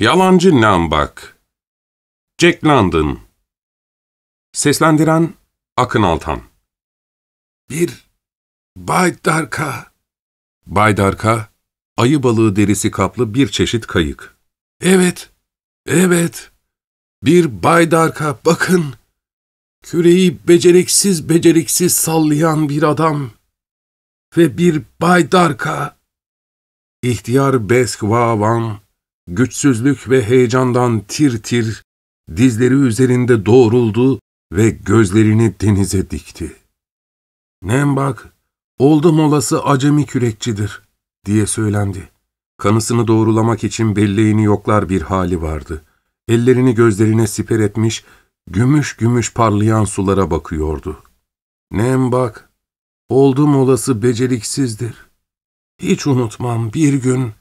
Yalancı Nambak Jack London Seslendiren Akın Altan Bir Bay Darka Bay Darka, ayı balığı derisi kaplı bir çeşit kayık. Evet, evet. Bir Bay Darka, bakın. Küreyi beceriksiz beceriksiz sallayan bir adam. Ve bir Bay Darka. İhtiyar Besk Vavan, güçsüzlük ve heyecandan tir tir, dizleri üzerinde doğruldu ve gözlerini denize dikti. ''Nembak, oldum olası acemi kürekçidir.'' diye söylendi. Kanısını doğrulamak için belleğini yoklar bir hali vardı. Ellerini gözlerine siper etmiş, gümüş gümüş parlayan sulara bakıyordu. ''Nembak, oldum olası beceriksizdir. Hiç unutmam bir gün.''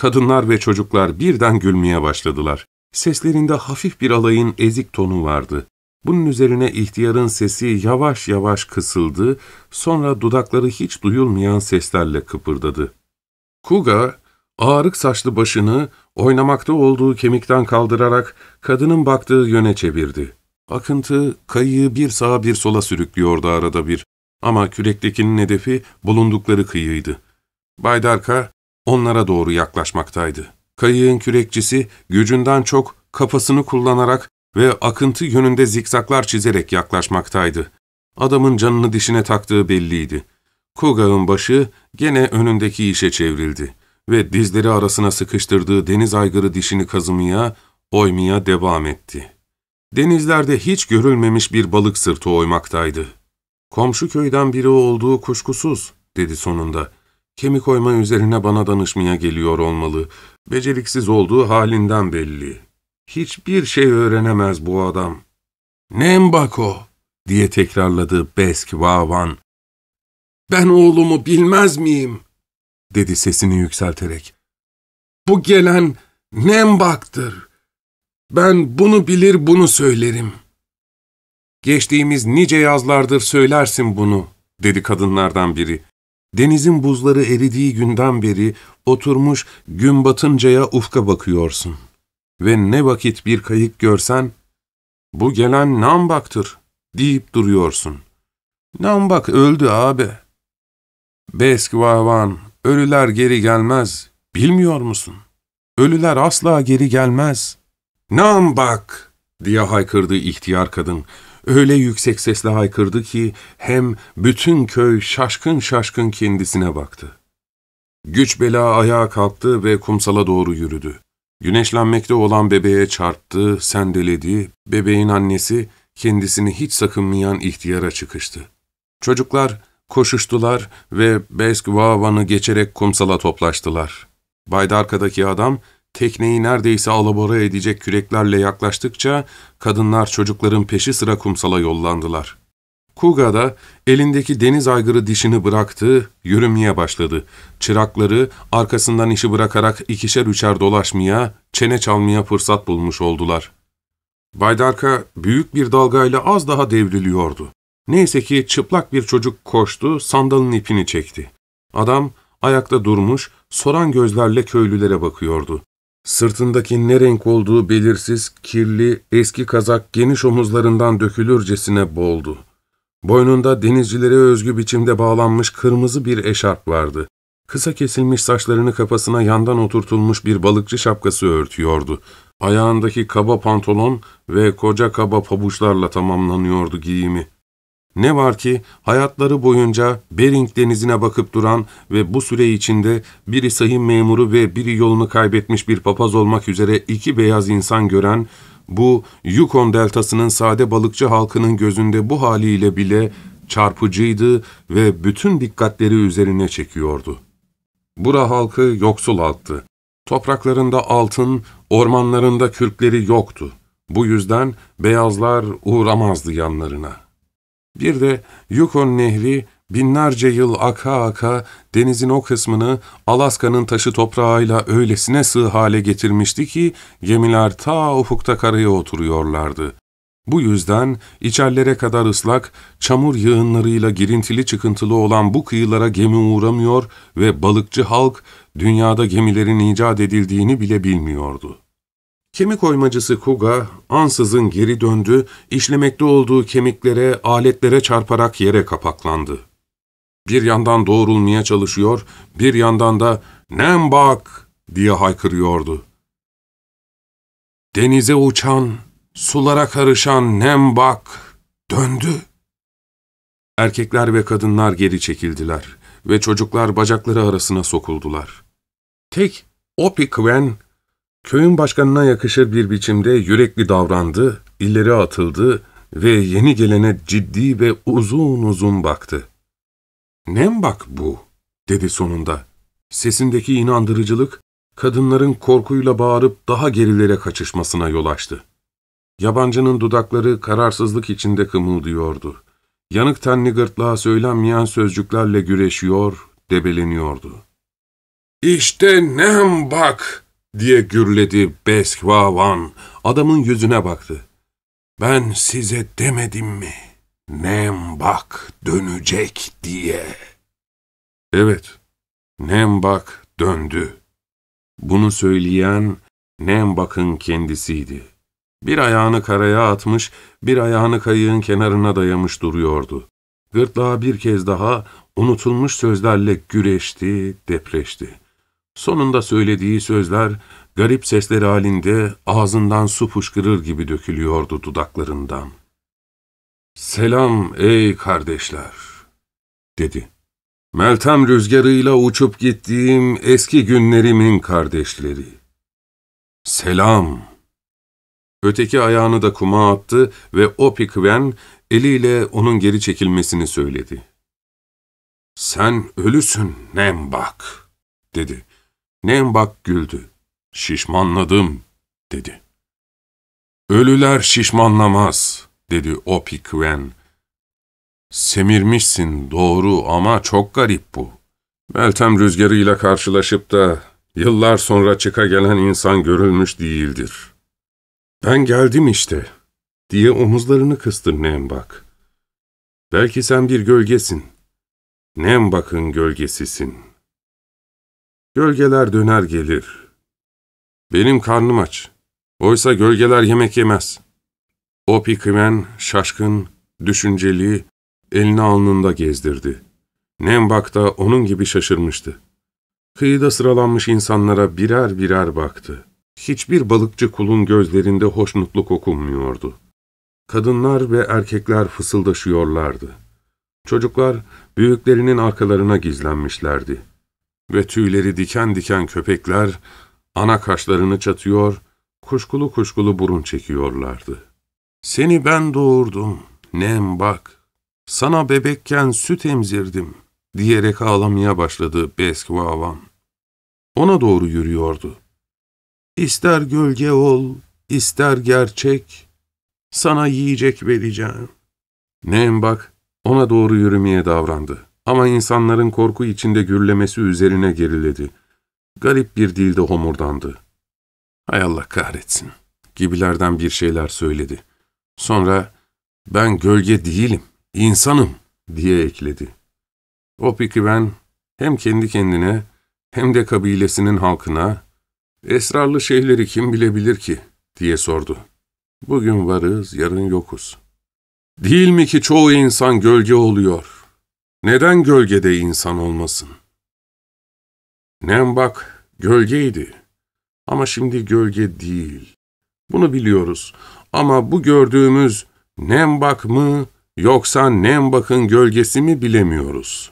Kadınlar ve çocuklar birden gülmeye başladılar. Seslerinde hafif bir alayın ezik tonu vardı. Bunun üzerine ihtiyarın sesi yavaş yavaş kısıldı, sonra dudakları hiç duyulmayan seslerle kıpırdadı. Kuga, ağırık saçlı başını oynamakta olduğu kemikten kaldırarak kadının baktığı yöne çevirdi. Akıntı kayığı bir sağa bir sola sürüklüyordu arada bir ama kürektekinin hedefi bulundukları kıyıydı. Baydarka onlara doğru yaklaşmaktaydı. Kayığın kürekçisi gücünden çok kafasını kullanarak ve akıntı yönünde zikzaklar çizerek yaklaşmaktaydı. Adamın canını dişine taktığı belliydi. Kogağ'ın başı gene önündeki işe çevrildi ve dizleri arasına sıkıştırdığı deniz aygırı dişini kazımaya, oymaya devam etti. Denizlerde hiç görülmemiş bir balık sırtı oymaktaydı. Komşu köyden biri olduğu kuşkusuz, dedi sonunda. Kemik oyma üzerine bana danışmaya geliyor olmalı. Beceriksiz olduğu halinden belli. Hiçbir şey öğrenemez bu adam. Nembako diye tekrarladı Besk Vavan. Ben oğlumu bilmez miyim? dedi sesini yükselterek. Bu gelen Nembak'tır. Ben bunu bilir bunu söylerim. Geçtiğimiz nice yazlardır söylersin bunu, dedi kadınlardan biri. Denizin buzları eridiği günden beri oturmuş gün batıncaya ufka bakıyorsun. Ve ne vakit bir kayık görsen, ''Bu gelen Nambak'tır.'' deyip duruyorsun. ''Nambak öldü abi.'' ''Beskvavan, ölüler geri gelmez, bilmiyor musun? Ölüler asla geri gelmez.'' ''Nambak!'' diye haykırdı ihtiyar kadın öyle yüksek sesle haykırdı ki hem bütün köy şaşkın şaşkın kendisine baktı. Güç bela ayağa kalktı ve kumsala doğru yürüdü. Güneşlenmekte olan bebeğe çarptı, sendeledi, bebeğin annesi kendisini hiç sakınmayan ihtiyara çıkıştı. Çocuklar koşuştular ve Besk Vavan'ı geçerek kumsala toplaştılar. Baydarka'daki adam Tekneyi neredeyse alabora edecek küreklerle yaklaştıkça kadınlar çocukların peşi sıra kumsala yollandılar. Kuga da elindeki deniz aygırı dişini bıraktı, yürümeye başladı. Çırakları arkasından işi bırakarak ikişer üçer dolaşmaya, çene çalmaya fırsat bulmuş oldular. Baydarka büyük bir dalgayla az daha devriliyordu. Neyse ki çıplak bir çocuk koştu, sandalın ipini çekti. Adam ayakta durmuş, soran gözlerle köylülere bakıyordu. Sırtındaki ne renk olduğu belirsiz, kirli, eski kazak geniş omuzlarından dökülürcesine boğuldu. Boynunda denizcilere özgü biçimde bağlanmış kırmızı bir eşarp vardı. Kısa kesilmiş saçlarını kafasına yandan oturtulmuş bir balıkçı şapkası örtüyordu. Ayağındaki kaba pantolon ve koca kaba pabuçlarla tamamlanıyordu giyimi. Ne var ki hayatları boyunca Bering denizine bakıp duran ve bu süre içinde biri sayın memuru ve biri yolunu kaybetmiş bir papaz olmak üzere iki beyaz insan gören, bu Yukon deltasının sade balıkçı halkının gözünde bu haliyle bile çarpıcıydı ve bütün dikkatleri üzerine çekiyordu. Bura halkı yoksul halktı. Topraklarında altın, ormanlarında kürkleri yoktu. Bu yüzden beyazlar uğramazdı yanlarına.'' Bir de Yukon Nehri binlerce yıl aka aka denizin o kısmını Alaska'nın taşı toprağıyla öylesine sığ hale getirmişti ki gemiler ta ufukta karaya oturuyorlardı. Bu yüzden içerlere kadar ıslak, çamur yığınlarıyla girintili çıkıntılı olan bu kıyılara gemi uğramıyor ve balıkçı halk dünyada gemilerin icat edildiğini bile bilmiyordu. Kemik oymacısı Kuga ansızın geri döndü, işlemekte olduğu kemiklere, aletlere çarparak yere kapaklandı. Bir yandan doğrulmaya çalışıyor, bir yandan da ''Nem bak!'' diye haykırıyordu. Denize uçan, sulara karışan nem bak döndü. Erkekler ve kadınlar geri çekildiler ve çocuklar bacakları arasına sokuldular. Tek Opi Kwen Köyün başkanına yakışır bir biçimde yürekli davrandı, ileri atıldı ve yeni gelene ciddi ve uzun uzun baktı. ''Nem bak bu?'' dedi sonunda. Sesindeki inandırıcılık, kadınların korkuyla bağırıp daha gerilere kaçışmasına yol açtı. Yabancının dudakları kararsızlık içinde kımıldıyordu. Yanık tenli gırtlağa söylenmeyen sözcüklerle güreşiyor, debeleniyordu. ''İşte nem bak!'' diye gürledi Beskvavan. Adamın yüzüne baktı. Ben size demedim mi? Nem bak dönecek diye. Evet, Nem bak döndü. Bunu söyleyen Nem bakın kendisiydi. Bir ayağını karaya atmış, bir ayağını kayığın kenarına dayamış duruyordu. Gırtlağı bir kez daha unutulmuş sözlerle güreşti, depreşti. Sonunda söylediği sözler garip sesleri halinde ağzından su fışkırır gibi dökülüyordu dudaklarından. ''Selam ey kardeşler'' dedi. Meltem rüzgarıyla uçup gittiğim eski günlerimin kardeşleri. Selam. Öteki ayağını da kuma attı ve Opi eliyle onun geri çekilmesini söyledi. Sen ölüsün Nembak, dedi. Nembak güldü. Şişmanladım, dedi. Ölüler şişmanlamaz, dedi Opi Kwen. Semirmişsin doğru ama çok garip bu. Meltem rüzgarıyla karşılaşıp da yıllar sonra çıka gelen insan görülmüş değildir. Ben geldim işte, diye omuzlarını kıstı Nembak. Belki sen bir gölgesin. Nembak'ın gölgesisin.'' Gölgeler döner gelir. Benim karnım aç. Oysa gölgeler yemek yemez. O pikimen şaşkın, düşünceli, elini alnında gezdirdi. Nembak da onun gibi şaşırmıştı. Kıyıda sıralanmış insanlara birer birer baktı. Hiçbir balıkçı kulun gözlerinde hoşnutluk okunmuyordu. Kadınlar ve erkekler fısıldaşıyorlardı. Çocuklar büyüklerinin arkalarına gizlenmişlerdi ve tüyleri diken diken köpekler ana kaşlarını çatıyor, kuşkulu kuşkulu burun çekiyorlardı. Seni ben doğurdum, nem bak, sana bebekken süt emzirdim diyerek ağlamaya başladı Beskvavan. Ona doğru yürüyordu. İster gölge ol, ister gerçek, sana yiyecek vereceğim. Nem bak, ona doğru yürümeye davrandı. Ama insanların korku içinde gürlemesi üzerine geriledi. Garip bir dilde homurdandı. ''Hay Allah kahretsin.'' gibilerden bir şeyler söyledi. Sonra ''Ben gölge değilim, insanım.'' diye ekledi. O ben hem kendi kendine hem de kabilesinin halkına ''Esrarlı şeyleri kim bilebilir ki?'' diye sordu. ''Bugün varız, yarın yokuz.'' ''Değil mi ki çoğu insan gölge oluyor?'' Neden gölgede insan olmasın? Nembak gölgeydi ama şimdi gölge değil. Bunu biliyoruz ama bu gördüğümüz Nembak mı yoksa Nembak'ın gölgesi mi bilemiyoruz.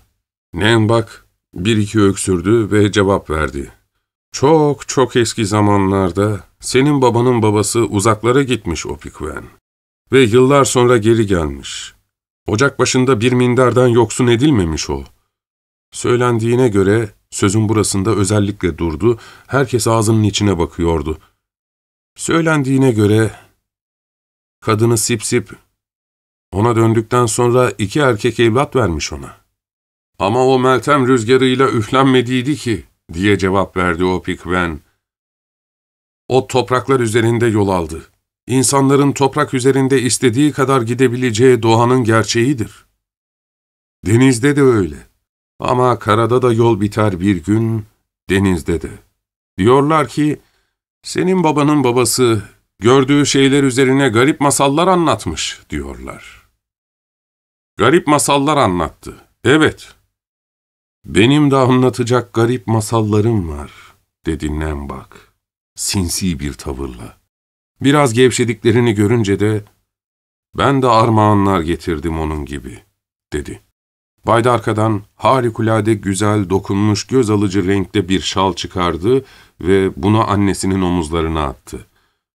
Nembak bir iki öksürdü ve cevap verdi. Çok çok eski zamanlarda senin babanın babası uzaklara gitmiş Opikven ve yıllar sonra geri gelmiş.'' Ocak başında bir minderden yoksun edilmemiş o. Söylendiğine göre sözün burasında özellikle durdu, herkes ağzının içine bakıyordu. Söylendiğine göre kadını sip sip, ona döndükten sonra iki erkek evlat vermiş ona. Ama o Meltem rüzgarıyla üflenmediydi ki diye cevap verdi o pikven. O topraklar üzerinde yol aldı insanların toprak üzerinde istediği kadar gidebileceği doğanın gerçeğidir. Denizde de öyle. Ama karada da yol biter bir gün, denizde de. Diyorlar ki, senin babanın babası gördüğü şeyler üzerine garip masallar anlatmış, diyorlar. Garip masallar anlattı, evet. Benim de anlatacak garip masallarım var, dedi Nembak, sinsi bir tavırla. Biraz gevşediklerini görünce de ''Ben de armağanlar getirdim onun gibi.'' dedi. Baydarka'dan harikulade güzel, dokunmuş, göz alıcı renkte bir şal çıkardı ve buna annesinin omuzlarına attı.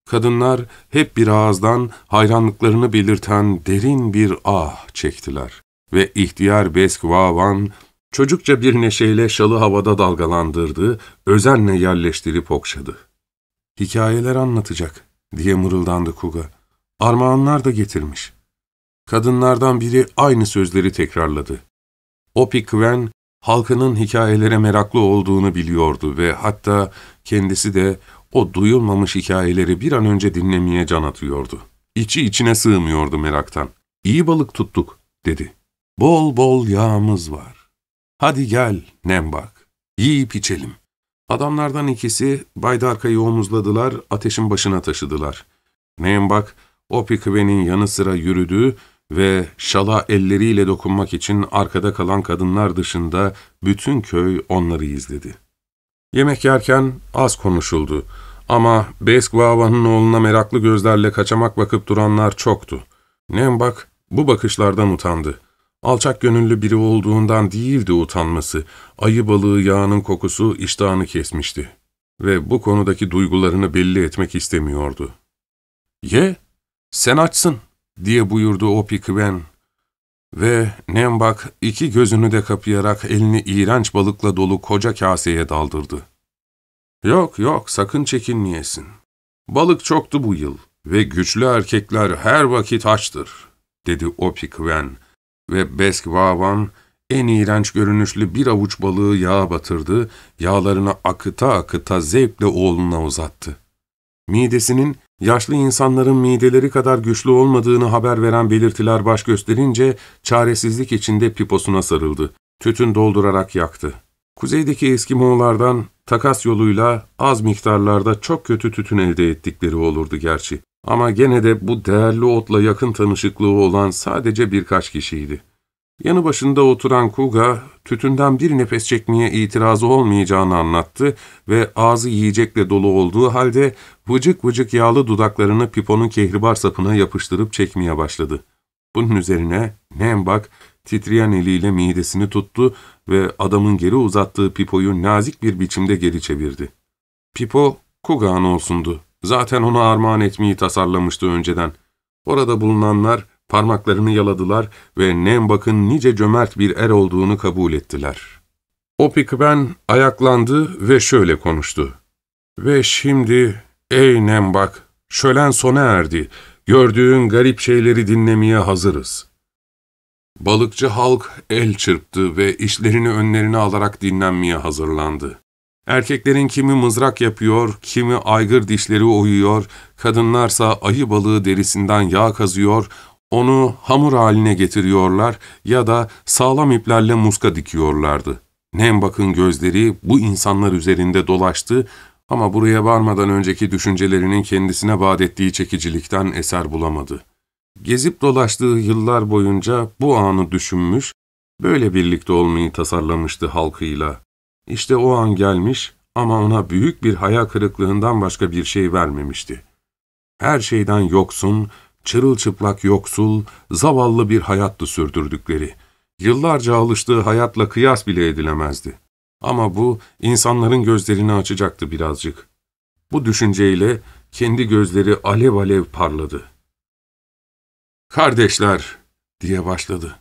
Kadınlar hep bir ağızdan hayranlıklarını belirten derin bir ah çektiler ve ihtiyar Beskvavan çocukça bir neşeyle şalı havada dalgalandırdı, özenle yerleştirip okşadı. Hikayeler anlatacak.'' diye mırıldandı Kuga. Armağanlar da getirmiş. Kadınlardan biri aynı sözleri tekrarladı. Opi Kven, halkının hikayelere meraklı olduğunu biliyordu ve hatta kendisi de o duyulmamış hikayeleri bir an önce dinlemeye can atıyordu. İçi içine sığmıyordu meraktan. İyi balık tuttuk, dedi. Bol bol yağımız var. Hadi gel, Nembak Yiyip içelim. Adamlardan ikisi Baydarka'yı omuzladılar, ateşin başına taşıdılar. Nembak, Opikve'nin yanı sıra yürüdüğü ve şala elleriyle dokunmak için arkada kalan kadınlar dışında bütün köy onları izledi. Yemek yerken az konuşuldu ama Beskvava'nın oğluna meraklı gözlerle kaçamak bakıp duranlar çoktu. Nembak bu bakışlardan utandı. Alçak gönüllü biri olduğundan değildi utanması, ayı balığı yağının kokusu iştahını kesmişti ve bu konudaki duygularını belli etmek istemiyordu. ''Ye, sen açsın.'' diye buyurdu Opi Kven. Ve Nembak iki gözünü de kapayarak elini iğrenç balıkla dolu koca kaseye daldırdı. ''Yok yok, sakın çekinmeyesin. Balık çoktu bu yıl ve güçlü erkekler her vakit açtır.'' dedi Opi Kven ve Beskvavam en iğrenç görünüşlü bir avuç balığı yağa batırdı, yağlarını akıta akıta zevkle oğluna uzattı. Midesinin yaşlı insanların mideleri kadar güçlü olmadığını haber veren belirtiler baş gösterince çaresizlik içinde piposuna sarıldı. Tütün doldurarak yaktı. Kuzeydeki Eskimoğullardan takas yoluyla az miktarlarda çok kötü tütün elde ettikleri olurdu gerçi. Ama gene de bu değerli otla yakın tanışıklığı olan sadece birkaç kişiydi. Yanı başında oturan Kuga, tütünden bir nefes çekmeye itirazı olmayacağını anlattı ve ağzı yiyecekle dolu olduğu halde vıcık vıcık yağlı dudaklarını piponun kehribar sapına yapıştırıp çekmeye başladı. Bunun üzerine Nembak titreyen eliyle midesini tuttu ve adamın geri uzattığı pipoyu nazik bir biçimde geri çevirdi. Pipo Kugan olsundu. Zaten ona armağan etmeyi tasarlamıştı önceden. Orada bulunanlar parmaklarını yaladılar ve Nembak'ın nice cömert bir er olduğunu kabul ettiler. O pikben ayaklandı ve şöyle konuştu. Ve şimdi, ey Nembak, şölen sona erdi, gördüğün garip şeyleri dinlemeye hazırız.'' Balıkçı halk el çırptı ve işlerini önlerine alarak dinlenmeye hazırlandı. Erkeklerin kimi mızrak yapıyor, kimi aygır dişleri oyuyor, kadınlarsa ayı balığı derisinden yağ kazıyor, onu hamur haline getiriyorlar ya da sağlam iplerle muska dikiyorlardı. Nembak'ın gözleri bu insanlar üzerinde dolaştı ama buraya varmadan önceki düşüncelerinin kendisine vaat ettiği çekicilikten eser bulamadı. Gezip dolaştığı yıllar boyunca bu anı düşünmüş, böyle birlikte olmayı tasarlamıştı halkıyla. İşte o an gelmiş ama ona büyük bir hayal kırıklığından başka bir şey vermemişti. Her şeyden yoksun, çırılçıplak yoksul, zavallı bir hayattı sürdürdükleri. Yıllarca alıştığı hayatla kıyas bile edilemezdi. Ama bu insanların gözlerini açacaktı birazcık. Bu düşünceyle kendi gözleri alev alev parladı. ''Kardeşler!'' diye başladı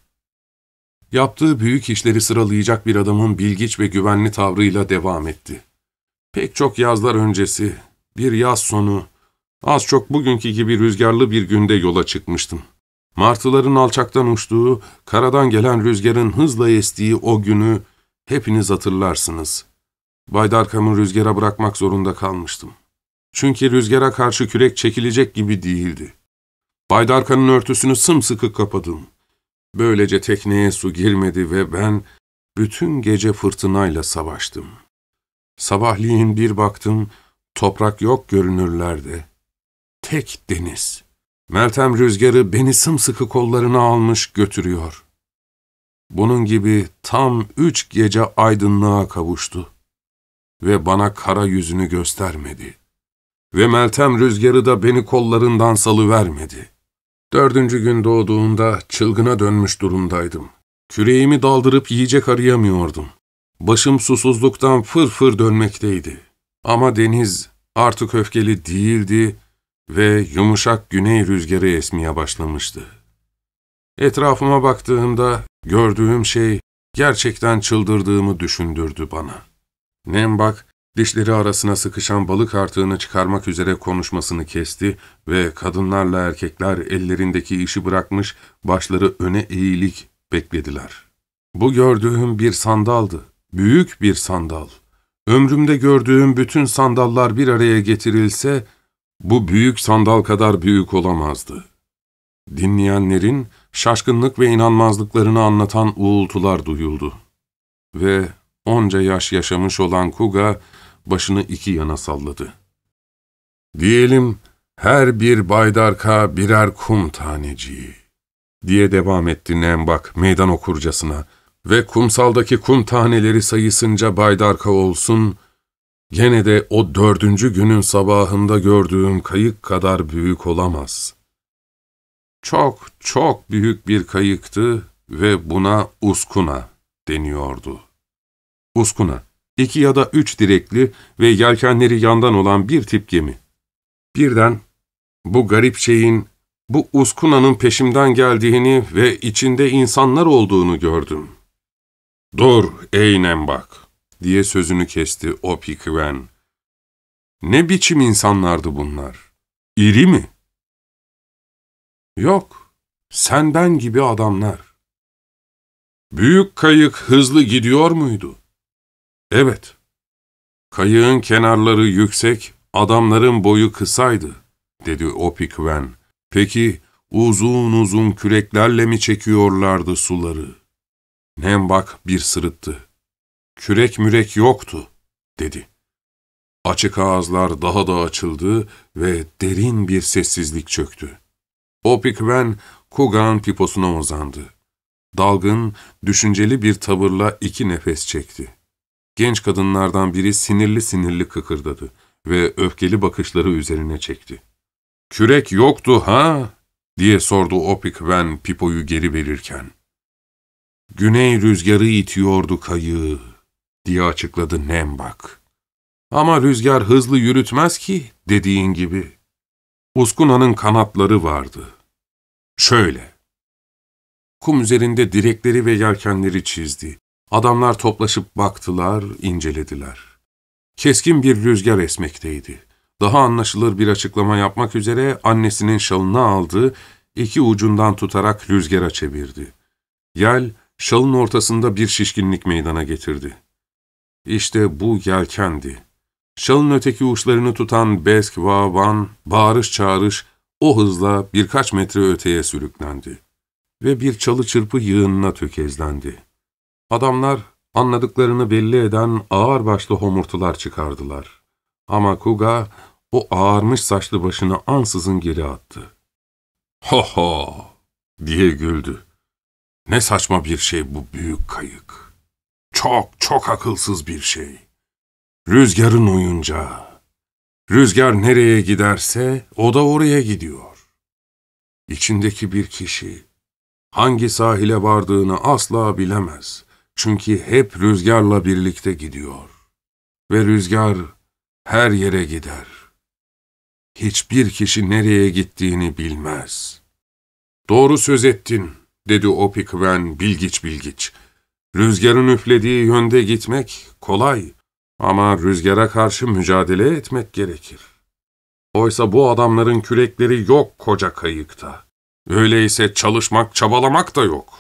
yaptığı büyük işleri sıralayacak bir adamın bilgiç ve güvenli tavrıyla devam etti. Pek çok yazlar öncesi, bir yaz sonu, az çok bugünkü gibi rüzgarlı bir günde yola çıkmıştım. Martıların alçaktan uçtuğu, karadan gelen rüzgarın hızla estiği o günü hepiniz hatırlarsınız. Baydarkam'ı rüzgara bırakmak zorunda kalmıştım. Çünkü rüzgara karşı kürek çekilecek gibi değildi. Baydarkan'ın örtüsünü sımsıkı kapadım. Böylece tekneye su girmedi ve ben bütün gece fırtınayla savaştım. Sabahleyin bir baktım, toprak yok görünürlerde. Tek deniz. Meltem rüzgarı beni sımsıkı kollarına almış götürüyor. Bunun gibi tam üç gece aydınlığa kavuştu ve bana kara yüzünü göstermedi. Ve Meltem rüzgarı da beni kollarından salıvermedi.'' Dördüncü gün doğduğunda çılgına dönmüş durumdaydım. Küreğimi daldırıp yiyecek arayamıyordum. Başım susuzluktan fır fır dönmekteydi. Ama deniz artık öfkeli değildi ve yumuşak güney rüzgarı esmeye başlamıştı. Etrafıma baktığımda gördüğüm şey gerçekten çıldırdığımı düşündürdü bana. Nembak Dişleri arasına sıkışan balık artığını çıkarmak üzere konuşmasını kesti ve kadınlarla erkekler ellerindeki işi bırakmış, başları öne eğilik beklediler. Bu gördüğüm bir sandaldı, büyük bir sandal. Ömrümde gördüğüm bütün sandallar bir araya getirilse, bu büyük sandal kadar büyük olamazdı. Dinleyenlerin şaşkınlık ve inanmazlıklarını anlatan uğultular duyuldu. Ve onca yaş yaşamış olan Kuga, başını iki yana salladı. ''Diyelim her bir baydarka birer kum taneciği.'' diye devam etti Nembak meydan okurcasına ve kumsaldaki kum taneleri sayısınca baydarka olsun, gene de o dördüncü günün sabahında gördüğüm kayık kadar büyük olamaz. Çok çok büyük bir kayıktı ve buna uskuna deniyordu. Uskuna, iki ya da üç direkli ve yelkenleri yandan olan bir tip gemi. Birden bu garip şeyin, bu uskunanın peşimden geldiğini ve içinde insanlar olduğunu gördüm. ''Dur ey Nembak!'' diye sözünü kesti Opi Kven. ''Ne biçim insanlardı bunlar? İri mi?'' ''Yok, sen ben gibi adamlar.'' Büyük kayık hızlı gidiyor muydu? Evet. Kayığın kenarları yüksek, adamların boyu kısaydı, dedi Opikven. Peki uzun uzun küreklerle mi çekiyorlardı suları? Nembak bir sırıttı. Kürek mürek yoktu, dedi. Açık ağızlar daha da açıldı ve derin bir sessizlik çöktü. Opikven, Kugan piposuna uzandı. Dalgın, düşünceli bir tavırla iki nefes çekti. Genç kadınlardan biri sinirli sinirli kıkırdadı ve öfkeli bakışları üzerine çekti. ''Kürek yoktu ha?'' diye sordu Opik ben pipoyu geri verirken. ''Güney rüzgarı itiyordu kayığı.'' diye açıkladı Nembak. ''Ama rüzgar hızlı yürütmez ki dediğin gibi.'' Uskuna'nın kanatları vardı. Şöyle. Kum üzerinde direkleri ve yelkenleri çizdi. Adamlar toplaşıp baktılar, incelediler. Keskin bir rüzgar esmekteydi. Daha anlaşılır bir açıklama yapmak üzere annesinin şalını aldı, iki ucundan tutarak rüzgara çevirdi. Yel, şalın ortasında bir şişkinlik meydana getirdi. İşte bu yelkendi. Şalın öteki uçlarını tutan Besk Vavan, bağırış çağırış, o hızla birkaç metre öteye sürüklendi. Ve bir çalı çırpı yığınına tökezlendi. Adamlar anladıklarını belli eden ağır başlı homurtular çıkardılar. Ama Kuga o ağarmış saçlı başını ansızın geri attı. ''Ho ho!'' diye güldü. ''Ne saçma bir şey bu büyük kayık. Çok çok akılsız bir şey. Rüzgarın oyuncağı. Rüzgar nereye giderse o da oraya gidiyor. İçindeki bir kişi hangi sahile vardığını asla bilemez.'' Çünkü hep rüzgarla birlikte gidiyor. Ve rüzgar her yere gider. Hiçbir kişi nereye gittiğini bilmez. Doğru söz ettin, dedi Opikven bilgiç bilgiç. Rüzgarın üflediği yönde gitmek kolay ama rüzgara karşı mücadele etmek gerekir. Oysa bu adamların kürekleri yok koca kayıkta. Öyleyse çalışmak, çabalamak da yok.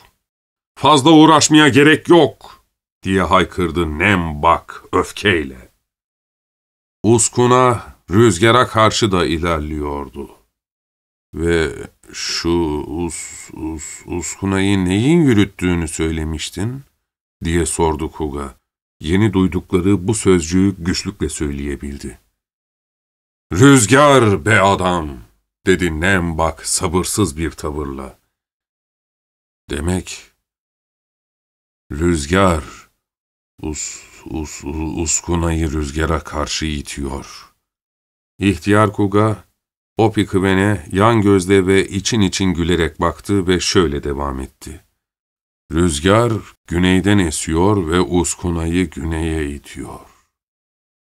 Fazla uğraşmaya gerek yok diye haykırdı Nembak öfkeyle. Uskuna rüzgara karşı da ilerliyordu. Ve şu us, us, uskunayı neyin yürüttüğünü söylemiştin diye sordu Kuga. Yeni duydukları bu sözcüğü güçlükle söyleyebildi. Rüzgar be adam dedi Nembak sabırsız bir tavırla. Demek Rüzgar, us, us, uskunayı rüzgara karşı itiyor. İhtiyar Kuga, o pikvene yan gözle ve için için gülerek baktı ve şöyle devam etti. Rüzgar güneyden esiyor ve uskunayı güneye itiyor.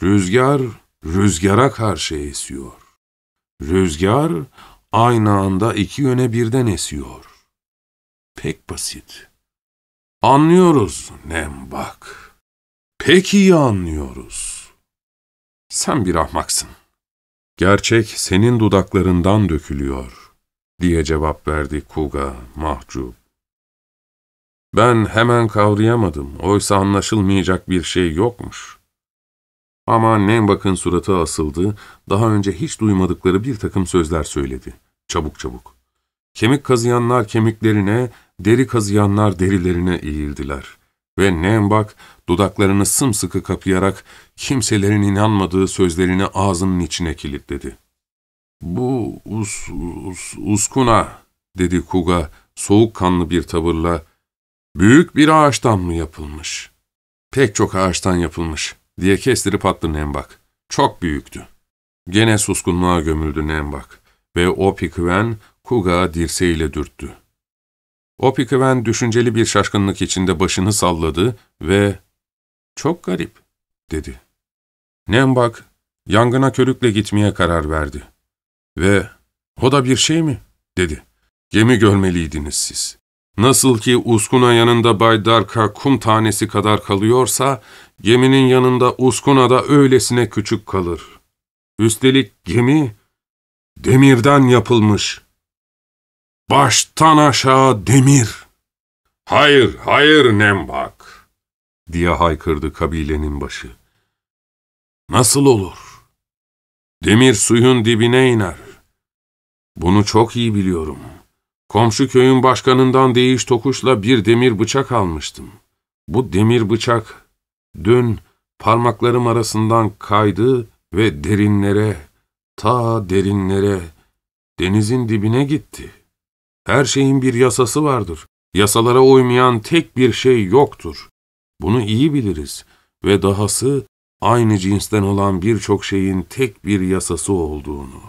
Rüzgar rüzgara karşı esiyor. Rüzgar aynı anda iki yöne birden esiyor. Pek basit. Anlıyoruz Nembak. Pek iyi anlıyoruz. Sen bir ahmaksın. Gerçek senin dudaklarından dökülüyor, diye cevap verdi Kuga mahcup. Ben hemen kavrayamadım, oysa anlaşılmayacak bir şey yokmuş. Ama Nembak'ın suratı asıldı, daha önce hiç duymadıkları bir takım sözler söyledi. Çabuk çabuk. Kemik kazıyanlar kemiklerine, deri kazıyanlar derilerine eğildiler. Ve Nembak dudaklarını sımsıkı kapayarak kimselerin inanmadığı sözlerini ağzının içine kilitledi. ''Bu us, us, uskuna'' dedi Kuga soğukkanlı bir tavırla. ''Büyük bir ağaçtan mı yapılmış?'' ''Pek çok ağaçtan yapılmış.'' diye kestirip attı Nembak. Çok büyüktü. Gene suskunluğa gömüldü Nembak ve Opi Kven Kuga dirseğiyle dürttü. Opiküven düşünceli bir şaşkınlık içinde başını salladı ve ''Çok garip'' dedi. Nembak, yangına körükle gitmeye karar verdi. Ve ''O da bir şey mi?'' dedi. ''Gemi görmeliydiniz siz. Nasıl ki Uskuna yanında Bay Darka kum tanesi kadar kalıyorsa, geminin yanında Uskuna da öylesine küçük kalır. Üstelik gemi demirden yapılmış.'' Baştan aşağı demir. Hayır, hayır Nembak, diye haykırdı kabilenin başı. Nasıl olur? Demir suyun dibine iner. Bunu çok iyi biliyorum. Komşu köyün başkanından değiş tokuşla bir demir bıçak almıştım. Bu demir bıçak dün parmaklarım arasından kaydı ve derinlere, ta derinlere, denizin dibine gitti. Her şeyin bir yasası vardır. Yasalara uymayan tek bir şey yoktur. Bunu iyi biliriz ve dahası aynı cinsten olan birçok şeyin tek bir yasası olduğunu.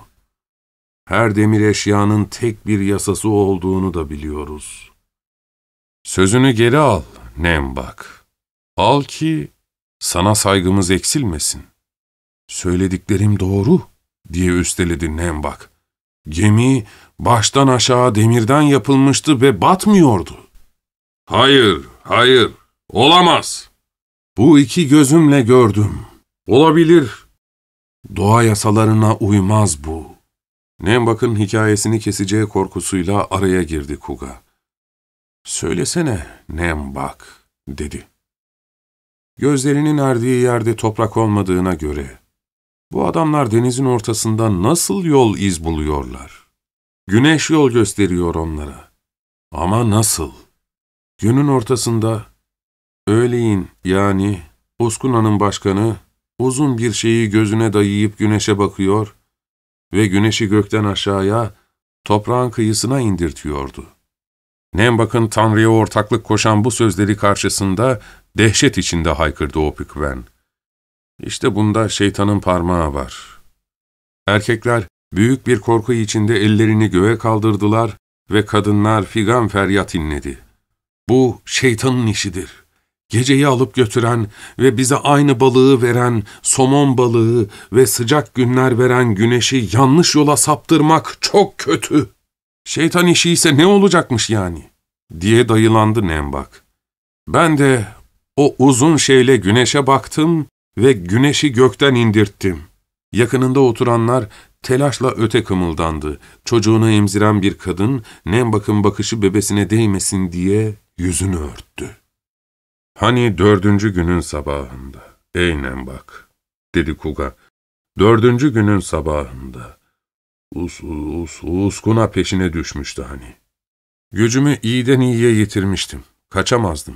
Her demir eşyanın tek bir yasası olduğunu da biliyoruz. Sözünü geri al, Nembak. Al ki sana saygımız eksilmesin. Söylediklerim doğru, diye üsteledi Nembak. Gemi baştan aşağı demirden yapılmıştı ve batmıyordu. Hayır, hayır, olamaz. Bu iki gözümle gördüm. Olabilir. Doğa yasalarına uymaz bu. Nembak'ın hikayesini keseceği korkusuyla araya girdi Kuga. Söylesene Nembak, dedi. Gözlerinin erdiği yerde toprak olmadığına göre, bu adamlar denizin ortasında nasıl yol iz buluyorlar?'' Güneş yol gösteriyor onlara. Ama nasıl? Günün ortasında, öğleyin yani Uskuna'nın başkanı uzun bir şeyi gözüne dayayıp güneşe bakıyor ve güneşi gökten aşağıya, toprağın kıyısına indirtiyordu. Nembak'ın Tanrı'ya ortaklık koşan bu sözleri karşısında dehşet içinde haykırdı Opikven. İşte bunda şeytanın parmağı var. Erkekler Büyük bir korku içinde ellerini göğe kaldırdılar ve kadınlar figan feryat inledi. Bu şeytanın işidir. Geceyi alıp götüren ve bize aynı balığı veren, somon balığı ve sıcak günler veren güneşi yanlış yola saptırmak çok kötü. Şeytan işi ise ne olacakmış yani? diye dayılandı Nembak. Ben de o uzun şeyle güneşe baktım ve güneşi gökten indirttim. Yakınında oturanlar Telaşla öte kımıldandı. Çocuğunu emziren bir kadın, nem bakın bakışı bebesine değmesin diye yüzünü örttü. Hani dördüncü günün sabahında, ey nem bak, dedi Kuga. Dördüncü günün sabahında. Us, us, uskuna peşine düşmüştü hani. Gücümü iyiden iyiye yitirmiştim. Kaçamazdım.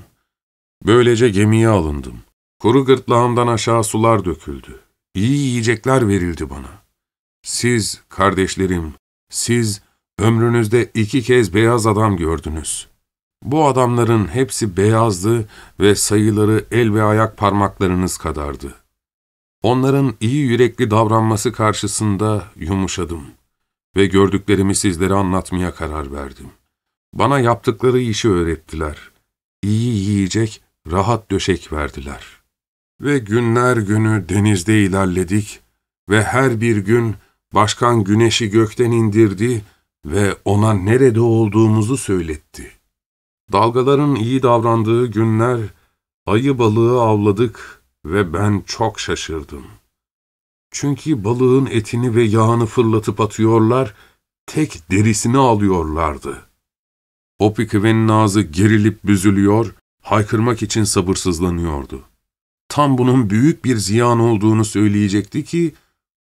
Böylece gemiye alındım. Kuru gırtlağımdan aşağı sular döküldü. İyi yiyecekler verildi bana. Siz kardeşlerim, siz ömrünüzde iki kez beyaz adam gördünüz. Bu adamların hepsi beyazdı ve sayıları el ve ayak parmaklarınız kadardı. Onların iyi yürekli davranması karşısında yumuşadım ve gördüklerimi sizlere anlatmaya karar verdim. Bana yaptıkları işi öğrettiler. İyi yiyecek, rahat döşek verdiler. Ve günler günü denizde ilerledik ve her bir gün Başkan güneşi gökten indirdi ve ona nerede olduğumuzu söyletti. Dalgaların iyi davrandığı günler, ayı balığı avladık ve ben çok şaşırdım. Çünkü balığın etini ve yağını fırlatıp atıyorlar, tek derisini alıyorlardı. Opiküvenin ağzı gerilip büzülüyor, haykırmak için sabırsızlanıyordu. Tam bunun büyük bir ziyan olduğunu söyleyecekti ki,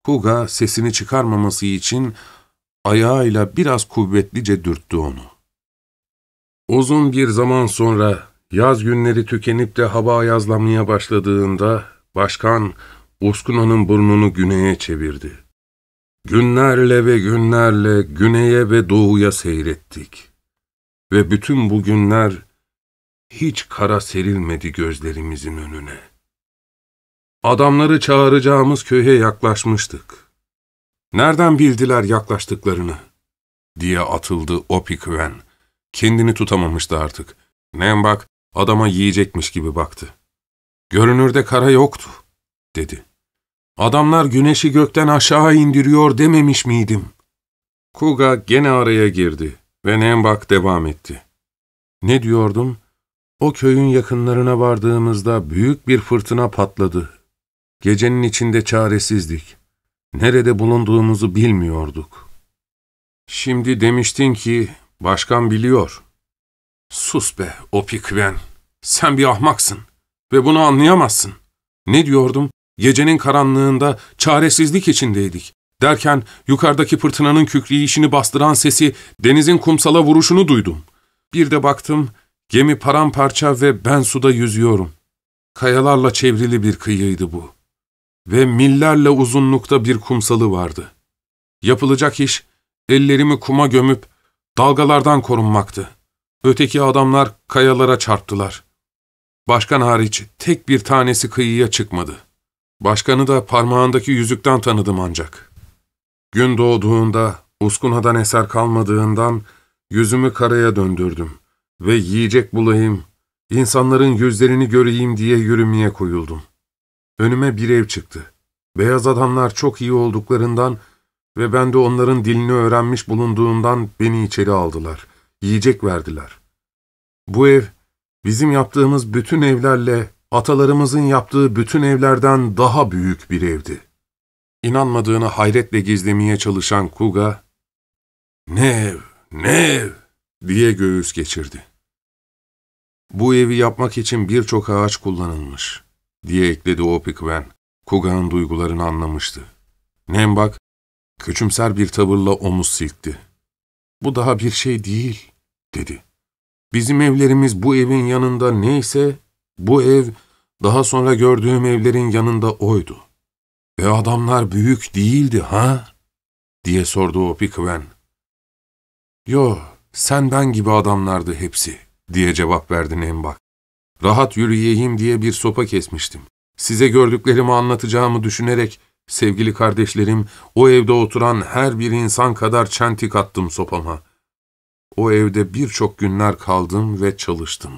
Kuga sesini çıkarmaması için ayağıyla biraz kuvvetlice dürttü onu. Uzun bir zaman sonra yaz günleri tükenip de hava yazlamaya başladığında başkan Uskuna'nın burnunu güneye çevirdi. Günlerle ve günlerle güneye ve doğuya seyrettik. Ve bütün bu günler hiç kara serilmedi gözlerimizin önüne. Adamları çağıracağımız köye yaklaşmıştık. Nereden bildiler yaklaştıklarını? diye atıldı Opikven. Kendini tutamamıştı artık. Nembak adama yiyecekmiş gibi baktı. Görünürde kara yoktu, dedi. Adamlar güneşi gökten aşağı indiriyor dememiş miydim? Kuga gene araya girdi ve Nembak devam etti. Ne diyordum? O köyün yakınlarına vardığımızda büyük bir fırtına patladı Gecenin içinde çaresizdik. Nerede bulunduğumuzu bilmiyorduk. Şimdi demiştin ki başkan biliyor. Sus be o pikven. Sen bir ahmaksın ve bunu anlayamazsın. Ne diyordum? Gecenin karanlığında çaresizlik içindeydik. Derken yukarıdaki fırtınanın kükreyişini bastıran sesi, denizin kumsala vuruşunu duydum. Bir de baktım, gemi paramparça ve ben suda yüzüyorum. Kayalarla çevrili bir kıyıydı bu ve millerle uzunlukta bir kumsalı vardı. Yapılacak iş, ellerimi kuma gömüp dalgalardan korunmaktı. Öteki adamlar kayalara çarptılar. Başkan hariç tek bir tanesi kıyıya çıkmadı. Başkanı da parmağındaki yüzükten tanıdım ancak. Gün doğduğunda, uskunadan eser kalmadığından yüzümü karaya döndürdüm ve yiyecek bulayım, insanların yüzlerini göreyim diye yürümeye koyuldum. Önüme bir ev çıktı. Beyaz adamlar çok iyi olduklarından ve ben de onların dilini öğrenmiş bulunduğundan beni içeri aldılar. Yiyecek verdiler. Bu ev, bizim yaptığımız bütün evlerle, atalarımızın yaptığı bütün evlerden daha büyük bir evdi. İnanmadığını hayretle gizlemeye çalışan Kuga, ''Ne ev, ne ev?'' diye göğüs geçirdi. Bu evi yapmak için birçok ağaç kullanılmış diye ekledi Opikven. Kuga'nın duygularını anlamıştı. Nembak, küçümser bir tavırla omuz silkti. Bu daha bir şey değil, dedi. Bizim evlerimiz bu evin yanında neyse, bu ev daha sonra gördüğüm evlerin yanında oydu. Ve adamlar büyük değildi ha? diye sordu Opikven. Yo, sen ben gibi adamlardı hepsi, diye cevap verdi Nembak. Rahat yürüyeyim diye bir sopa kesmiştim. Size gördüklerimi anlatacağımı düşünerek sevgili kardeşlerim o evde oturan her bir insan kadar çentik attım sopama. O evde birçok günler kaldım ve çalıştım.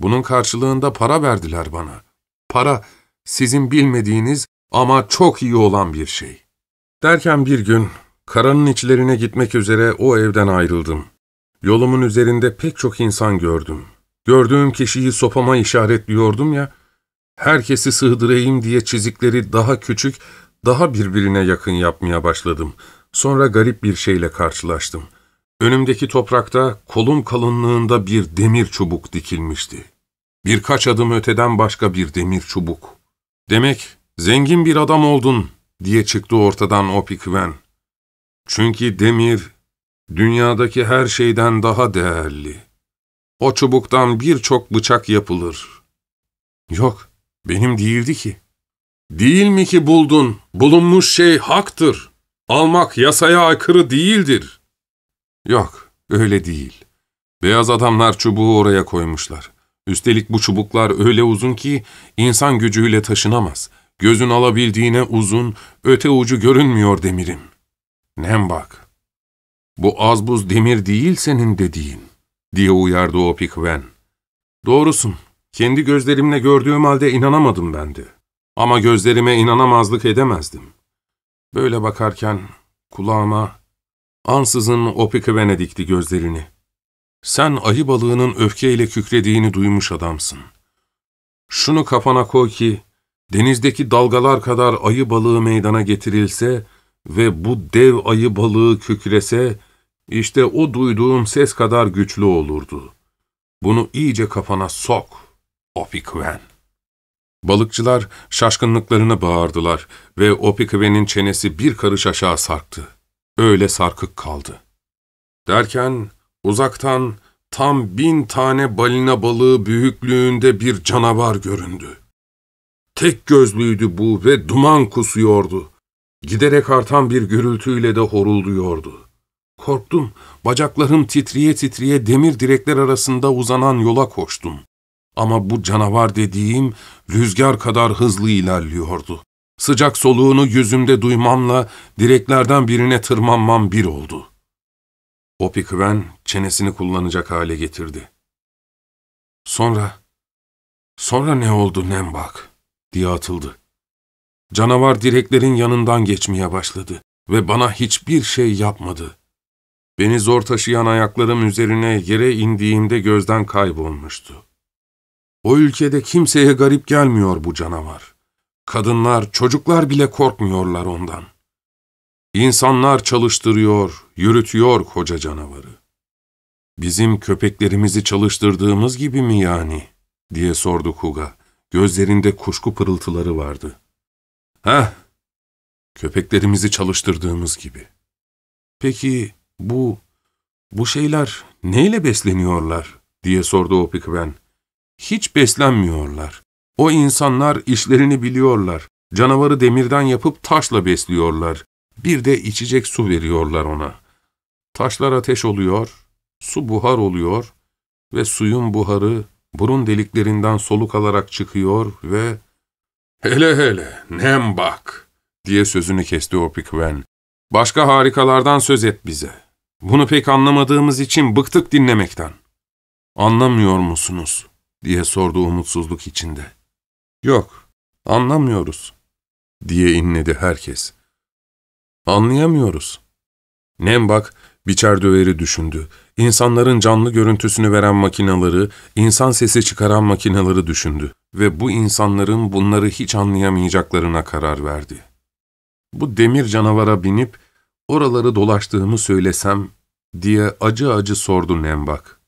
Bunun karşılığında para verdiler bana. Para sizin bilmediğiniz ama çok iyi olan bir şey. Derken bir gün karanın içlerine gitmek üzere o evden ayrıldım. Yolumun üzerinde pek çok insan gördüm. Gördüğüm kişiyi sopama işaretliyordum ya, herkesi sığdırayım diye çizikleri daha küçük, daha birbirine yakın yapmaya başladım. Sonra garip bir şeyle karşılaştım. Önümdeki toprakta kolum kalınlığında bir demir çubuk dikilmişti. Birkaç adım öteden başka bir demir çubuk. Demek zengin bir adam oldun diye çıktı ortadan o pikven. Çünkü demir dünyadaki her şeyden daha değerli.'' O çubuktan birçok bıçak yapılır. Yok, benim değildi ki. Değil mi ki buldun? Bulunmuş şey haktır. Almak yasaya aykırı değildir. Yok, öyle değil. Beyaz adamlar çubuğu oraya koymuşlar. Üstelik bu çubuklar öyle uzun ki insan gücüyle taşınamaz. Gözün alabildiğine uzun, öte ucu görünmüyor demirim. Nem bak. Bu az buz demir değil senin dediğin diye uyardı o pikven. Doğrusun, kendi gözlerimle gördüğüm halde inanamadım bende. Ama gözlerime inanamazlık edemezdim. Böyle bakarken kulağıma ansızın o pikvene dikti gözlerini. Sen ayı balığının öfkeyle kükrediğini duymuş adamsın. Şunu kafana koy ki, denizdeki dalgalar kadar ayı balığı meydana getirilse ve bu dev ayı balığı kükrese, işte o duyduğum ses kadar güçlü olurdu. Bunu iyice kafana sok, Opikven. Balıkçılar şaşkınlıklarını bağırdılar ve Opikven'in çenesi bir karış aşağı sarktı. Öyle sarkık kaldı. Derken uzaktan tam bin tane balina balığı büyüklüğünde bir canavar göründü. Tek gözlüydü bu ve duman kusuyordu. Giderek artan bir gürültüyle de horulduyordu. Korktum, bacaklarım titriye titriye demir direkler arasında uzanan yola koştum. Ama bu canavar dediğim rüzgar kadar hızlı ilerliyordu. Sıcak soluğunu yüzümde duymamla direklerden birine tırmanmam bir oldu. Opi Kven çenesini kullanacak hale getirdi. Sonra, sonra ne oldu Nembak diye atıldı. Canavar direklerin yanından geçmeye başladı ve bana hiçbir şey yapmadı. Beni zor taşıyan ayaklarım üzerine yere indiğimde gözden kaybolmuştu. O ülkede kimseye garip gelmiyor bu canavar. Kadınlar, çocuklar bile korkmuyorlar ondan. İnsanlar çalıştırıyor, yürütüyor koca canavarı. Bizim köpeklerimizi çalıştırdığımız gibi mi yani? diye sordu Kuga. Gözlerinde kuşku pırıltıları vardı. Heh, köpeklerimizi çalıştırdığımız gibi. Peki bu, bu şeyler neyle besleniyorlar diye sordu Opikven. Hiç beslenmiyorlar. O insanlar işlerini biliyorlar. Canavarı demirden yapıp taşla besliyorlar. Bir de içecek su veriyorlar ona. Taşlar ateş oluyor, su buhar oluyor ve suyun buharı burun deliklerinden soluk alarak çıkıyor ve ''Hele hele, nem bak!'' diye sözünü kesti Opikven. ''Başka harikalardan söz et bize.'' Bunu pek anlamadığımız için bıktık dinlemekten. Anlamıyor musunuz? diye sordu umutsuzluk içinde. Yok, anlamıyoruz diye inledi herkes. Anlayamıyoruz. Nembak biçer döveri düşündü. İnsanların canlı görüntüsünü veren makinaları, insan sesi çıkaran makinaları düşündü ve bu insanların bunları hiç anlayamayacaklarına karar verdi. Bu demir canavara binip oraları dolaştığımı söylesem diye acı acı sordu Nembak.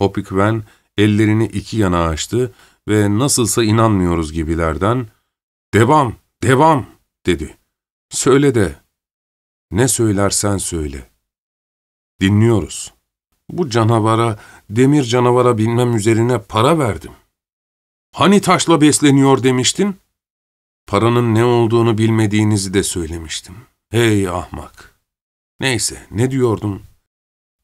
Hopikven ellerini iki yana açtı ve nasılsa inanmıyoruz gibilerden ''Devam, devam'' dedi. ''Söyle de, ne söylersen söyle. Dinliyoruz. Bu canavara, demir canavara bilmem üzerine para verdim. Hani taşla besleniyor demiştin? Paranın ne olduğunu bilmediğinizi de söylemiştim. Hey ahmak!'' Neyse, ne diyordum?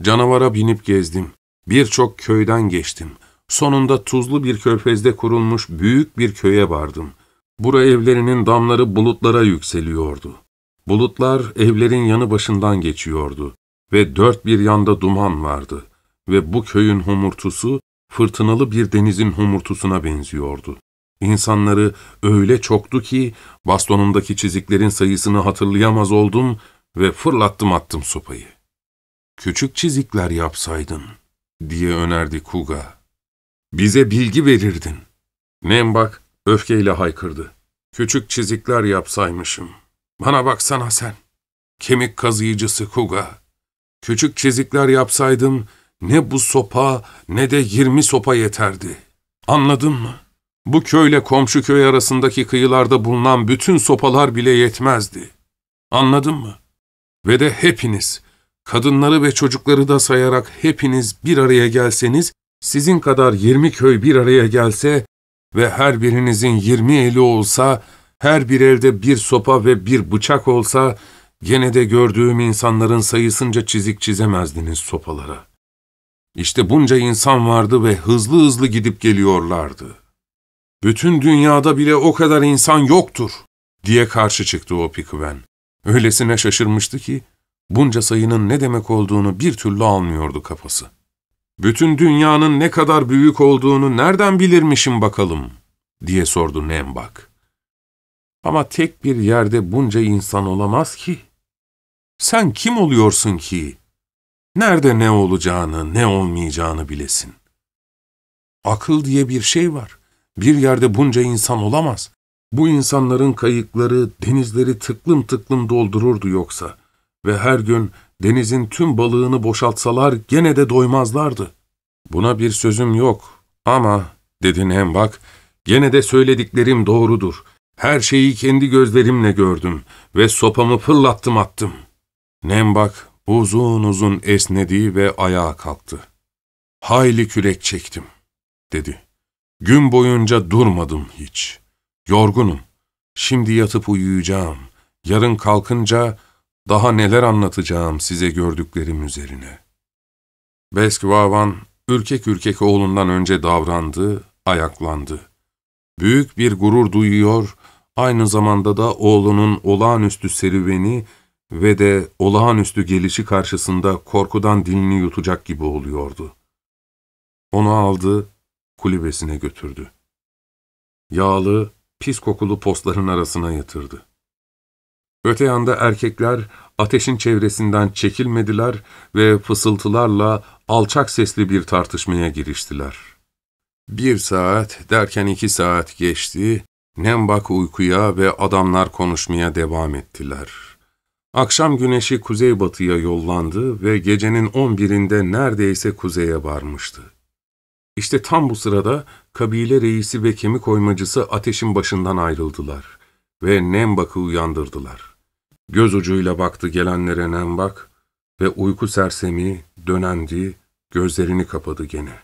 Canavara binip gezdim. Birçok köyden geçtim. Sonunda tuzlu bir körfezde kurulmuş büyük bir köye vardım. Bura evlerinin damları bulutlara yükseliyordu. Bulutlar evlerin yanı başından geçiyordu ve dört bir yanda duman vardı ve bu köyün humurtusu fırtınalı bir denizin humurtusuna benziyordu. İnsanları öyle çoktu ki bastonumdaki çiziklerin sayısını hatırlayamaz oldum ve fırlattım attım sopayı. Küçük çizikler yapsaydın diye önerdi Kuga. Bize bilgi verirdin. Nembak öfkeyle haykırdı. Küçük çizikler yapsaymışım. Bana baksana sen. Kemik kazıyıcısı Kuga. Küçük çizikler yapsaydım ne bu sopa ne de yirmi sopa yeterdi. Anladın mı? Bu köyle komşu köy arasındaki kıyılarda bulunan bütün sopalar bile yetmezdi. Anladın mı? ve de hepiniz, kadınları ve çocukları da sayarak hepiniz bir araya gelseniz, sizin kadar yirmi köy bir araya gelse ve her birinizin yirmi eli olsa, her bir elde bir sopa ve bir bıçak olsa, gene de gördüğüm insanların sayısınca çizik çizemezdiniz sopalara. İşte bunca insan vardı ve hızlı hızlı gidip geliyorlardı. Bütün dünyada bile o kadar insan yoktur, diye karşı çıktı o piküven. Öylesine şaşırmıştı ki bunca sayının ne demek olduğunu bir türlü almıyordu kafası. ''Bütün dünyanın ne kadar büyük olduğunu nereden bilirmişim bakalım?'' diye sordu Nembak. ''Ama tek bir yerde bunca insan olamaz ki. Sen kim oluyorsun ki? Nerede ne olacağını, ne olmayacağını bilesin. Akıl diye bir şey var. Bir yerde bunca insan olamaz. Bu insanların kayıkları denizleri tıklım tıklım doldururdu yoksa ve her gün denizin tüm balığını boşaltsalar gene de doymazlardı. Buna bir sözüm yok ama, dedi Nembak, gene de söylediklerim doğrudur. Her şeyi kendi gözlerimle gördüm ve sopamı fırlattım attım. Nembak uzun uzun esnedi ve ayağa kalktı. Hayli kürek çektim, dedi. Gün boyunca durmadım hiç.'' Yorgunum. Şimdi yatıp uyuyacağım. Yarın kalkınca daha neler anlatacağım size gördüklerim üzerine. Beskvavan ürkek ürkek oğlundan önce davrandı, ayaklandı. Büyük bir gurur duyuyor, aynı zamanda da oğlunun olağanüstü serüveni ve de olağanüstü gelişi karşısında korkudan dilini yutacak gibi oluyordu. Onu aldı, kulübesine götürdü. Yağlı, pis kokulu postların arasına yatırdı. Öte yanda erkekler ateşin çevresinden çekilmediler ve fısıltılarla alçak sesli bir tartışmaya giriştiler. Bir saat derken iki saat geçti, Nembak uykuya ve adamlar konuşmaya devam ettiler. Akşam güneşi kuzeybatıya yollandı ve gecenin on birinde neredeyse kuzeye varmıştı. İşte tam bu sırada kabile reisi ve kemik koymacısı ateşin başından ayrıldılar ve Nembak'ı uyandırdılar. Göz ucuyla baktı gelenlere Nembak ve uyku sersemi, dönendi, gözlerini kapadı gene.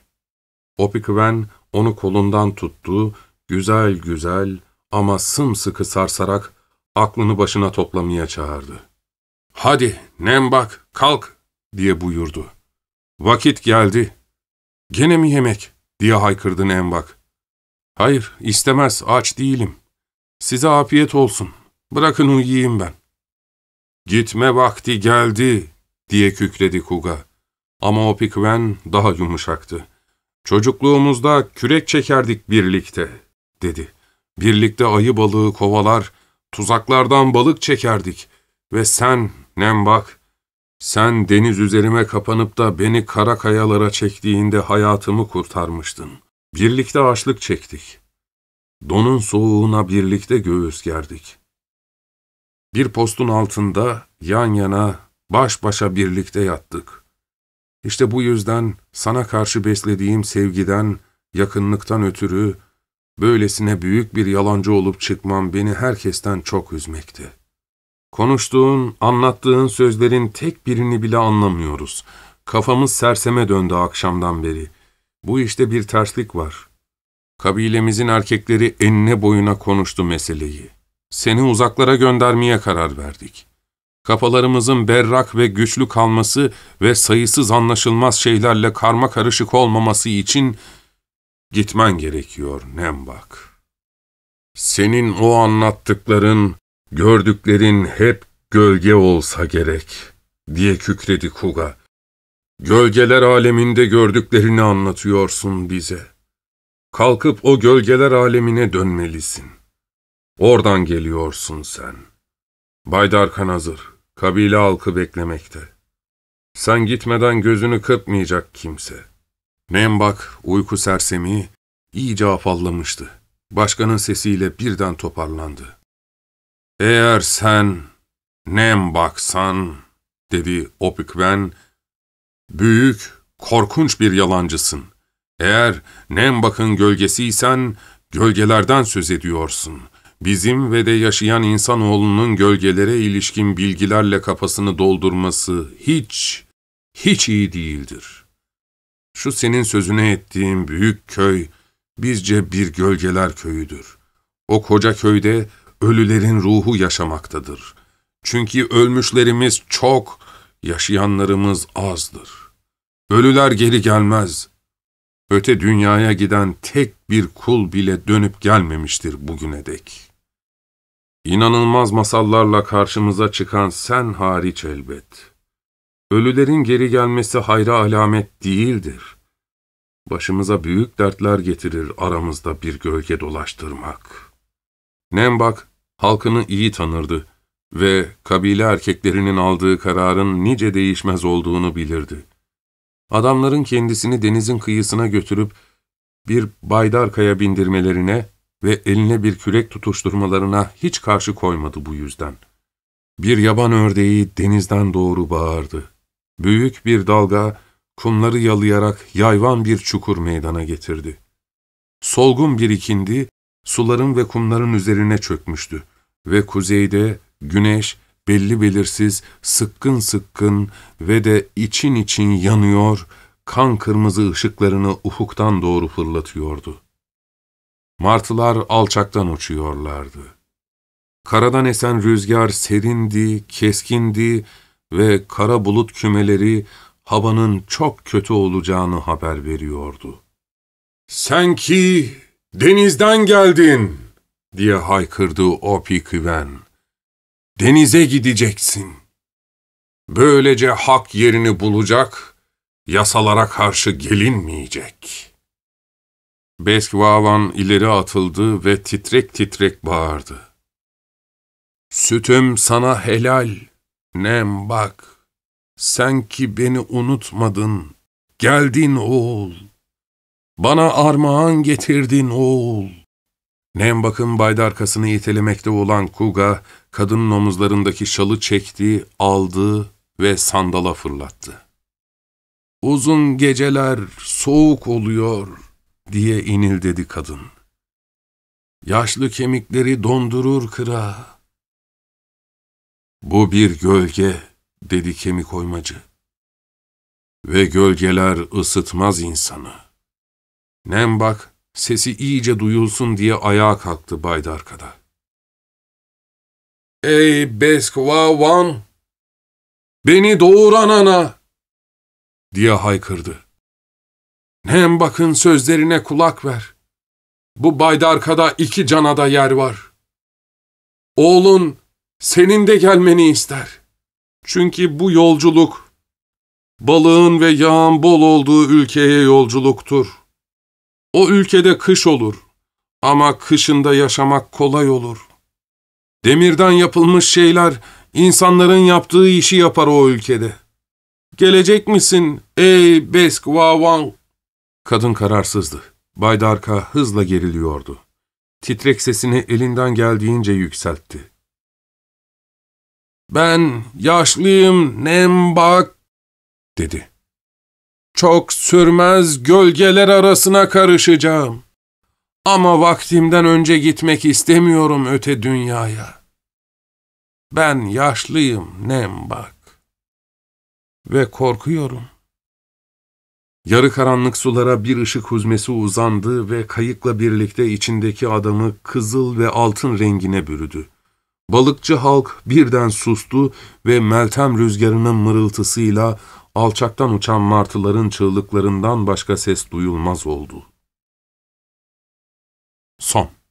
Opikven onu kolundan tuttu, güzel güzel ama sımsıkı sarsarak aklını başına toplamaya çağırdı. ''Hadi Nembak kalk!'' diye buyurdu. ''Vakit geldi.'' ''Gene mi yemek?'' diye haykırdı Nembak. ''Hayır, istemez, aç değilim. Size afiyet olsun. Bırakın uyuyayım ben.'' ''Gitme vakti geldi.'' diye kükredi Kuga. Ama o pikven daha yumuşaktı. ''Çocukluğumuzda kürek çekerdik birlikte.'' dedi. ''Birlikte ayı balığı kovalar, tuzaklardan balık çekerdik. Ve sen, Nembak, sen deniz üzerime kapanıp da beni kara kayalara çektiğinde hayatımı kurtarmıştın. Birlikte açlık çektik. Donun soğuğuna birlikte göğüs gerdik. Bir postun altında yan yana, baş başa birlikte yattık. İşte bu yüzden sana karşı beslediğim sevgiden, yakınlıktan ötürü böylesine büyük bir yalancı olup çıkmam beni herkesten çok üzmekte.'' Konuştuğun, anlattığın sözlerin tek birini bile anlamıyoruz. Kafamız serseme döndü akşamdan beri. Bu işte bir terslik var. Kabilemizin erkekleri enine boyuna konuştu meseleyi. Seni uzaklara göndermeye karar verdik. Kafalarımızın berrak ve güçlü kalması ve sayısız anlaşılmaz şeylerle karma karışık olmaması için gitmen gerekiyor Nembak. Senin o anlattıkların Gördüklerin hep gölge olsa gerek, diye kükredi Kuga. Gölgeler aleminde gördüklerini anlatıyorsun bize. Kalkıp o gölgeler alemine dönmelisin. Oradan geliyorsun sen. Baydar Kanazır, kabile halkı beklemekte. Sen gitmeden gözünü kırpmayacak kimse. Nembak, uyku sersemi, iyice afallamıştı. Başkanın sesiyle birden toparlandı. Eğer sen nem baksan, dedi Opikven, büyük, korkunç bir yalancısın. Eğer nem bakın gölgesiysen, gölgelerden söz ediyorsun. Bizim ve de yaşayan insanoğlunun gölgelere ilişkin bilgilerle kafasını doldurması hiç, hiç iyi değildir. Şu senin sözüne ettiğim büyük köy, bizce bir gölgeler köyüdür. O koca köyde, ölülerin ruhu yaşamaktadır. Çünkü ölmüşlerimiz çok, yaşayanlarımız azdır. Ölüler geri gelmez. Öte dünyaya giden tek bir kul bile dönüp gelmemiştir bugüne dek. İnanılmaz masallarla karşımıza çıkan sen hariç elbet. Ölülerin geri gelmesi hayra alamet değildir. Başımıza büyük dertler getirir aramızda bir gölge dolaştırmak. Nem bak, halkını iyi tanırdı ve kabile erkeklerinin aldığı kararın nice değişmez olduğunu bilirdi. Adamların kendisini denizin kıyısına götürüp bir baydar kaya bindirmelerine ve eline bir kürek tutuşturmalarına hiç karşı koymadı bu yüzden. Bir yaban ördeği denizden doğru bağırdı. Büyük bir dalga kumları yalayarak yayvan bir çukur meydana getirdi. Solgun bir ikindi, suların ve kumların üzerine çökmüştü ve kuzeyde güneş belli belirsiz, sıkkın sıkkın ve de için için yanıyor, kan kırmızı ışıklarını ufuktan doğru fırlatıyordu. Martılar alçaktan uçuyorlardı. Karadan esen rüzgar serindi, keskindi ve kara bulut kümeleri havanın çok kötü olacağını haber veriyordu. ''Sen ki denizden geldin.'' diye haykırdı Opi Kıven. Denize gideceksin. Böylece hak yerini bulacak, yasalara karşı gelinmeyecek. Beskvavan ileri atıldı ve titrek titrek bağırdı. Sütüm sana helal, nem bak. Sen ki beni unutmadın, geldin oğul. Bana armağan getirdin oğul. Nem bakın baydarkasını itelemekte olan Kuga, kadının omuzlarındaki şalı çekti, aldı ve sandala fırlattı. ''Uzun geceler soğuk oluyor.'' diye dedi kadın. ''Yaşlı kemikleri dondurur kıra.'' ''Bu bir gölge.'' dedi kemik oymacı. ''Ve gölgeler ısıtmaz insanı. Nem bak.'' Sesi iyice duyulsun diye ayağa kalktı Baydarka'da. ''Ey Beskvavan, beni doğuran ana!'' diye haykırdı. ''Hem bakın sözlerine kulak ver. Bu Baydarka'da iki cana da yer var. Oğlun senin de gelmeni ister. Çünkü bu yolculuk balığın ve yağın bol olduğu ülkeye yolculuktur. O ülkede kış olur ama kışında yaşamak kolay olur. Demirden yapılmış şeyler insanların yaptığı işi yapar o ülkede. Gelecek misin ey besk vavan? Kadın kararsızdı. Baydarka hızla geriliyordu. Titrek sesini elinden geldiğince yükseltti. Ben yaşlıyım Nembak dedi. Çok sürmez gölgeler arasına karışacağım. Ama vaktimden önce gitmek istemiyorum öte dünyaya. Ben yaşlıyım nem bak. Ve korkuyorum. Yarı karanlık sulara bir ışık huzmesi uzandı ve kayıkla birlikte içindeki adamı kızıl ve altın rengine bürüdü. Balıkçı halk birden sustu ve Meltem rüzgarının mırıltısıyla alçaktan uçan martıların çığlıklarından başka ses duyulmaz oldu. Son